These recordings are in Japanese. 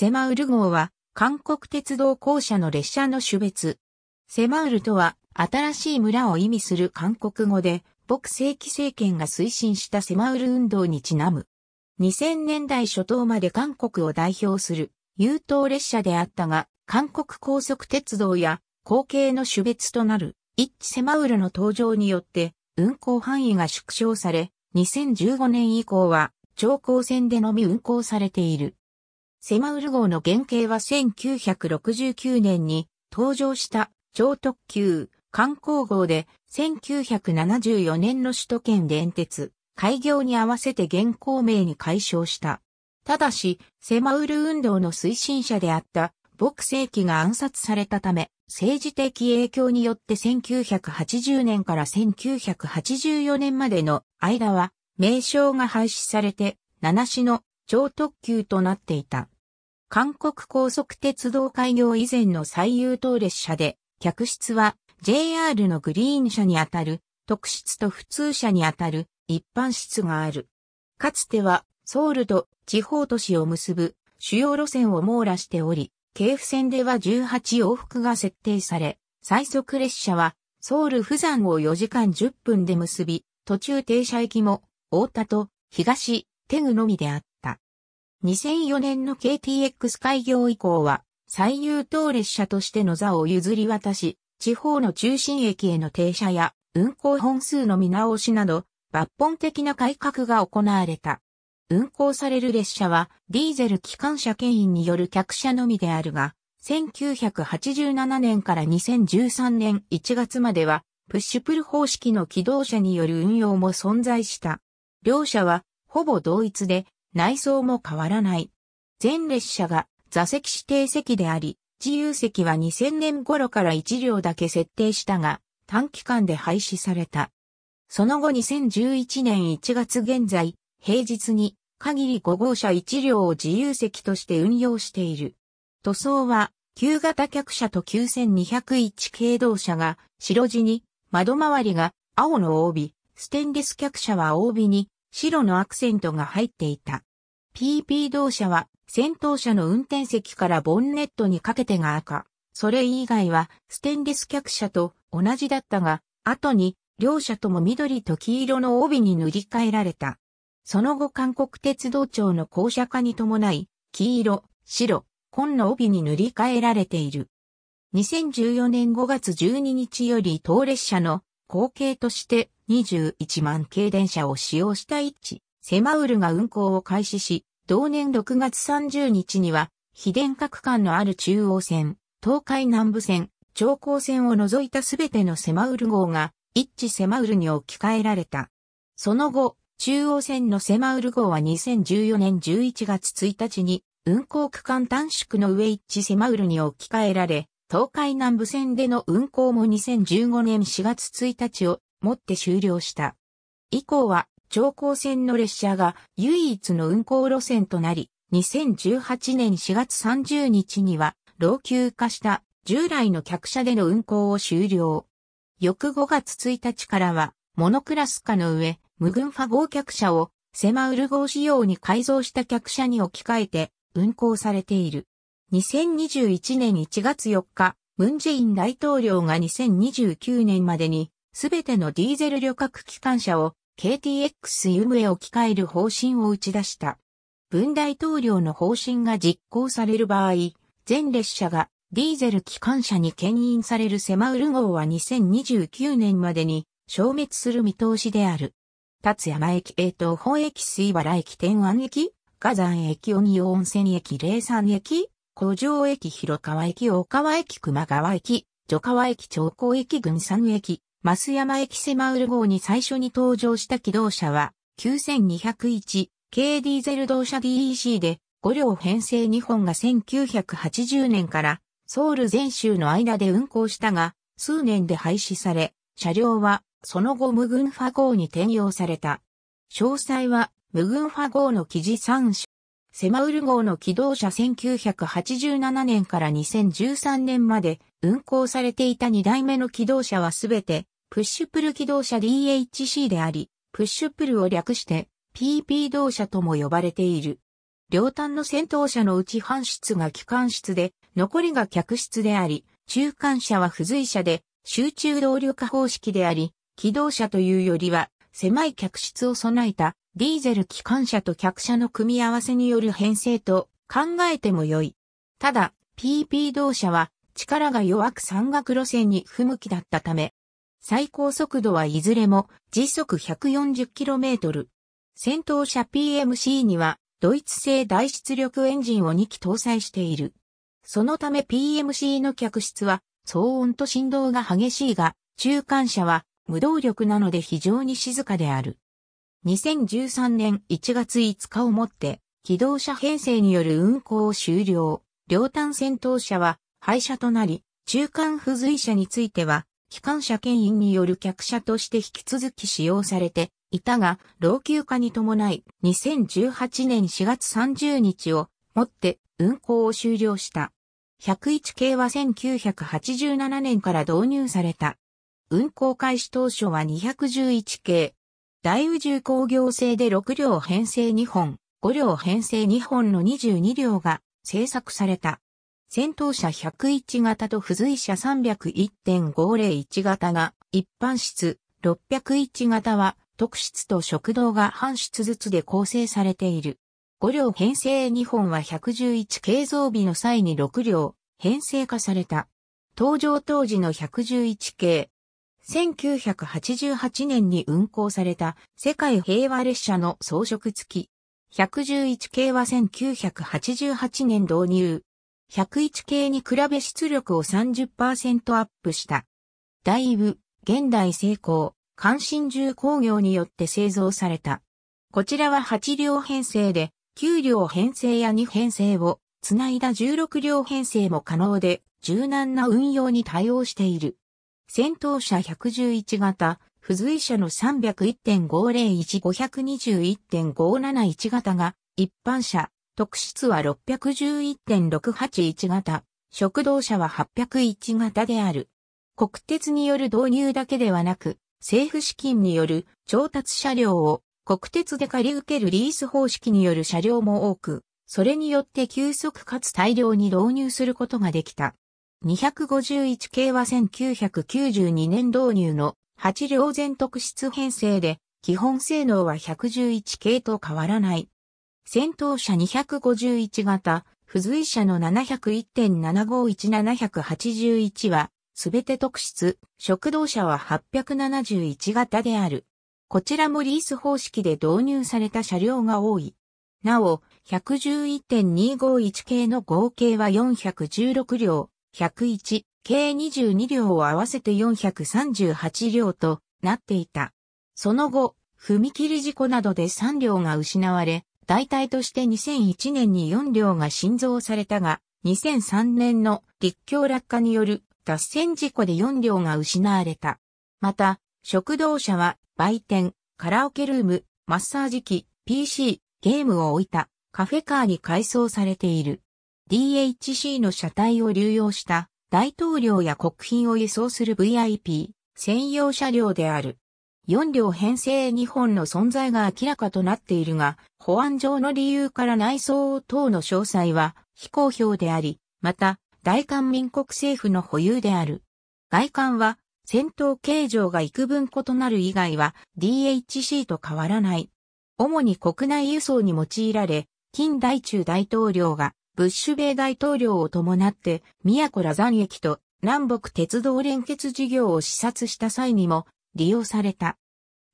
セマウル号は、韓国鉄道公社の列車の種別。セマウルとは、新しい村を意味する韓国語で、朴正規政権が推進したセマウル運動にちなむ。2000年代初頭まで韓国を代表する、優等列車であったが、韓国高速鉄道や、後継の種別となる、一致セマウルの登場によって、運行範囲が縮小され、2015年以降は、長江線でのみ運行されている。セマウル号の原型は1969年に登場した超特急観光号で1974年の首都圏電鉄開業に合わせて現行名に改称した。ただし、セマウル運動の推進者であった牧世紀が暗殺されたため、政治的影響によって1980年から1984年までの間は名称が廃止されて、七市の超特急となっていた。韓国高速鉄道開業以前の最優等列車で、客室は JR のグリーン車にあたる、特室と普通車にあたる一般室がある。かつてはソウルと地方都市を結ぶ主要路線を網羅しており、京府線では18往復が設定され、最速列車はソウル釜山を4時間10分で結び、途中停車駅も大田と東テグのみであった。2004年の KTX 開業以降は、最優等列車としての座を譲り渡し、地方の中心駅への停車や運行本数の見直しなど、抜本的な改革が行われた。運行される列車は、ディーゼル機関車牽引による客車のみであるが、1987年から2013年1月までは、プッシュプル方式の機動車による運用も存在した。両者は、ほぼ同一で、内装も変わらない。全列車が座席指定席であり、自由席は2000年頃から1両だけ設定したが、短期間で廃止された。その後2011年1月現在、平日に限り5号車1両を自由席として運用している。塗装は、旧型客車と9201系動車が白地に、窓周りが青の帯、ステンレス客車は帯に白のアクセントが入っていた。PP 同車は先頭車の運転席からボンネットにかけてが赤。それ以外はステンレス客車と同じだったが、後に両車とも緑と黄色の帯に塗り替えられた。その後韓国鉄道庁の公社化に伴い、黄色、白、紺の帯に塗り替えられている。2014年5月12日より当列車の後継として21万系電車を使用した一致、セマウルが運行を開始し、同年6月30日には、非電化区間のある中央線、東海南部線、長江線を除いたすべてのセマウル号が、一致セマウルに置き換えられた。その後、中央線のセマウル号は2014年11月1日に、運行区間短縮の上一致セマウルに置き換えられ、東海南部線での運行も2015年4月1日をもって終了した。以降は、長江線の列車が唯一の運行路線となり、2018年4月30日には、老朽化した従来の客車での運行を終了。翌5月1日からは、モノクラス化の上、無群ファ号客車をセマウル号仕様に改造した客車に置き換えて運行されている。2021年1月4日、ムンジェイン大統領が2029年までに、すべてのディーゼル旅客機関車を KTX ユムへ置き換える方針を打ち出した。文大統領の方針が実行される場合、全列車がディーゼル機関車に牽引されるセマウル号は2029年までに消滅する見通しである。立山駅、江東本駅、水原駅、天安駅、火山駅、鬼温泉駅、霊山駅、工場駅広川駅大川駅熊川駅、女川駅長江駅群山駅、増山駅セマウル号に最初に登場した機動車は、9201、軽ディーゼル同社 DEC で、5両編成2本が1980年からソウル全州の間で運行したが、数年で廃止され、車両はその後無群ファ号に転用された。詳細は無群ファ号の記事参照。セマウル号の機動車1987年から2013年まで運行されていた2代目の機動車はすべてプッシュプル機動車 DHC であり、プッシュプルを略して PP 動車とも呼ばれている。両端の先頭車のうち半室が機関室で、残りが客室であり、中間車は付随車で、集中動力化方式であり、機動車というよりは、狭い客室を備えたディーゼル機関車と客車の組み合わせによる編成と考えても良い。ただ、PP 同社は力が弱く山岳路線に不向きだったため、最高速度はいずれも時速 140km。戦闘車 PMC にはドイツ製大出力エンジンを2機搭載している。そのため PMC の客室は騒音と振動が激しいが、中間車は無動力なので非常に静かである。2013年1月5日をもって、機動車編成による運行を終了。両端戦闘車は廃車となり、中間付随車については、機関車牽引による客車として引き続き使用されていたが、老朽化に伴い、2018年4月30日をもって運行を終了した。101系は1987年から導入された。運行開始当初は211系、大宇宙工業製で6両編成2本、5両編成2本の22両が製作された。戦闘車101型と付随車301.501型が一般室、601型は特室と食堂が半室ずつで構成されている。5両編成2本は111系造備の際に6両編成化された。登場当時の111系、1988年に運行された世界平和列車の装飾付き。111系は1988年導入。101系に比べ出力を30%アップした。だいぶ、現代成功、関心重工業によって製造された。こちらは8両編成で、9両編成や2編成を、つないだ16両編成も可能で、柔軟な運用に対応している。戦闘車111型、付随車の301.501521.571型が、一般車、特質は611.681型、食堂車は801型である。国鉄による導入だけではなく、政府資金による調達車両を国鉄で借り受けるリース方式による車両も多く、それによって急速かつ大量に導入することができた。251系は1992年導入の8両全特質編成で、基本性能は111系と変わらない。戦闘車251型、付随車の701.751781は、すべて特質、食堂車は871型である。こちらもリース方式で導入された車両が多い。なお、111.251系の合計は416両、101、計22両を合わせて438両となっていた。その後、踏切事故などで3両が失われ、代替として2001年に4両が新造されたが、2003年の陸橋落下による脱線事故で4両が失われた。また、食堂車は売店、カラオケルーム、マッサージ機、PC、ゲームを置いたカフェカーに改装されている。DHC の車体を流用した大統領や国賓を輸送する VIP 専用車両である。4両編成2本の存在が明らかとなっているが、保安上の理由から内装等の詳細は非公表であり、また、大韓民国政府の保有である。外観は、戦闘形状が幾分異なる以外は DHC と変わらない。主に国内輸送に用いられ、近代中大統領がブッシュ米大統領を伴って、宮ラ羅山駅と南北鉄道連結事業を視察した際にも利用された。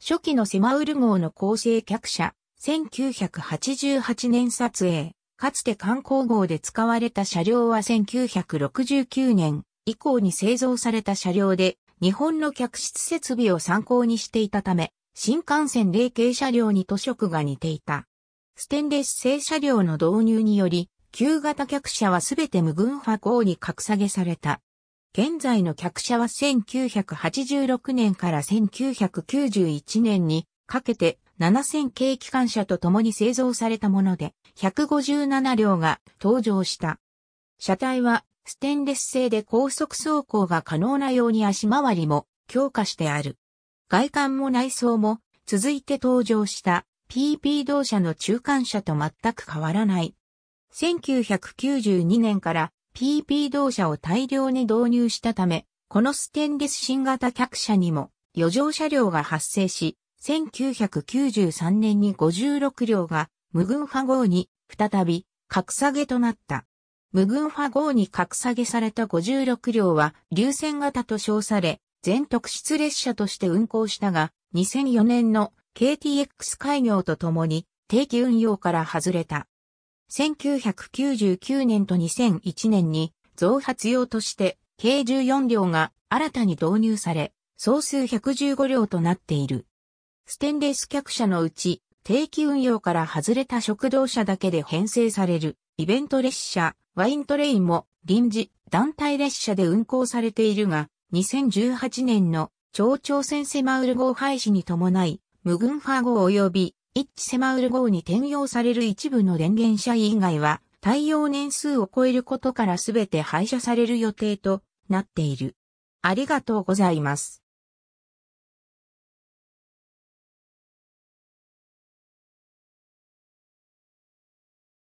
初期のセマウル号の構成客車、1988年撮影、かつて観光号で使われた車両は1969年以降に製造された車両で、日本の客室設備を参考にしていたため、新幹線類系車両に図色が似ていた。ステンレス製車両の導入により、旧型客車はすべて無軍派号に格下げされた。現在の客車は1986年から1991年にかけて7000系機関車と共に製造されたもので157両が登場した。車体はステンレス製で高速走行が可能なように足回りも強化してある。外観も内装も続いて登場した PP 動車の中間車と全く変わらない1992年から PP 動車を大量に導入したため、このステンレス新型客車にも余剰車両が発生し、1993年に56両が無群波号に再び格下げとなった。無群波号に格下げされた56両は流線型と称され、全特出列車として運行したが、2004年の KTX 開業とともに定期運用から外れた。1999年と2001年に増発用として計14両が新たに導入され、総数115両となっている。ステンレス客車のうち定期運用から外れた食堂車だけで編成されるイベント列車、ワイントレインも臨時団体列車で運行されているが、2018年の町長先セマウル号廃止に伴い、無群ファー号及び一致セマウル号に転用される一部の電源車以外は、耐用年数を超えることからすべて廃車される予定となっている。ありがとうございます。